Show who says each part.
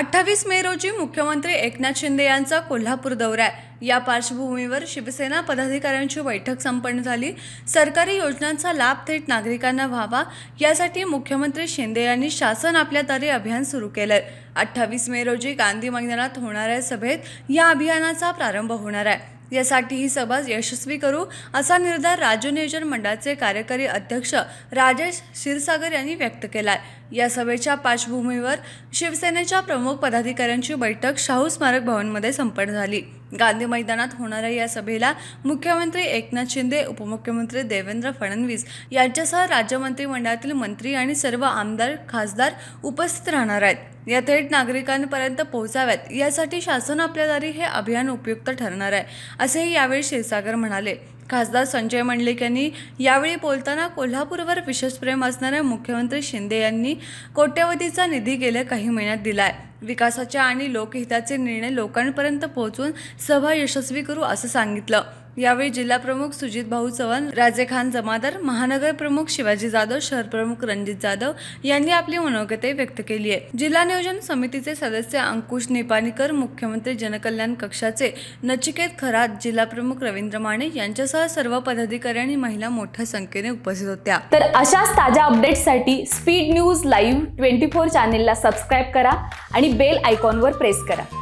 Speaker 1: अठ्ठावीस मे रोजी मुख्यमंत्री एकनाथ शिंदे यांचा कोल्हापूर दौरा आहे या पार्श्वभूमीवर शिवसेना पदाधिकाऱ्यांची बैठक संपन्न झाली सरकारी योजनांचा लाभ थेट नागरिकांना व्हावा यासाठी मुख्यमंत्री शिंदे यांनी शासन आपल्या तारे अभियान सुरू केलंय अठ्ठावीस मे रोजी गांधी मैदानात होणाऱ्या सभेत या अभियानाचा प्रारंभ होणार आहे यासाठी ही सभा यशस्वी करू असा निर्धार राज्य नियोजन मंडळाचे कार्यकारी अध्यक्ष राजेश क्षीरसागर यांनी व्यक्त केला आहे या सभेच्या पार्श्वभूमीवर शिवसेनेच्या प्रमुख पदाधिकाऱ्यांची बैठक शाहू स्मारक भवनमध्ये संपन्न झाली गांधी मैदानात होणाऱ्या या सभेला मुख्यमंत्री एकनाथ शिंदे उपमुख्यमंत्री देवेंद्र फडणवीस यांच्यासह राज्य मंत्रिमंडळातील मंत्री आणि सर्व आमदार खासदार उपस्थित राहणार आहेत या थेट नागरिकांपर्यंत पोहोचाव्यात यासाठी शासन आपल्या दारी हे अभियान उपयुक्त ठरणार आहे असेही यावेळी क्षीरसागर म्हणाले खासदार संजय मंडलिक यांनी यावेळी बोलताना कोल्हापूरवर विशेष प्रेम असणाऱ्या मुख्यमंत्री शिंदे यांनी कोट्यवधीचा निधी गेल्या काही महिन्यात दिला आहे विकासाच्या आणि लोकहिताचे निर्णय लोकांपर्यंत पोहोचवून सभा यशस्वी करू असं सांगितलं यावेळी जिल्हाप्रमुख सुजित भाऊ चव्हाण राजे खान जमादार महानगर प्रमुख शिवाजी जाधव शहर प्रमुख रणजित जाधव यांनी आपली मनोगते व्यक्त केली आहे जिल्हा नियोजन समितीचे सदस्य अंकुश निपाणीकर मुख्यमंत्री जनकल्याण कक्षाचे नचिकेत खरात प्रमुख रवींद्र माने यांच्यासह सर्व पदाधिकारी आणि महिला मोठ्या संख्येने उपस्थित होत्या तर अशाच ताज्या अपडेट्ससाठी speed news live twenty four चॅनेलला सबस्क्राईब करा आणि बेल आयकॉनवर प्रेस करा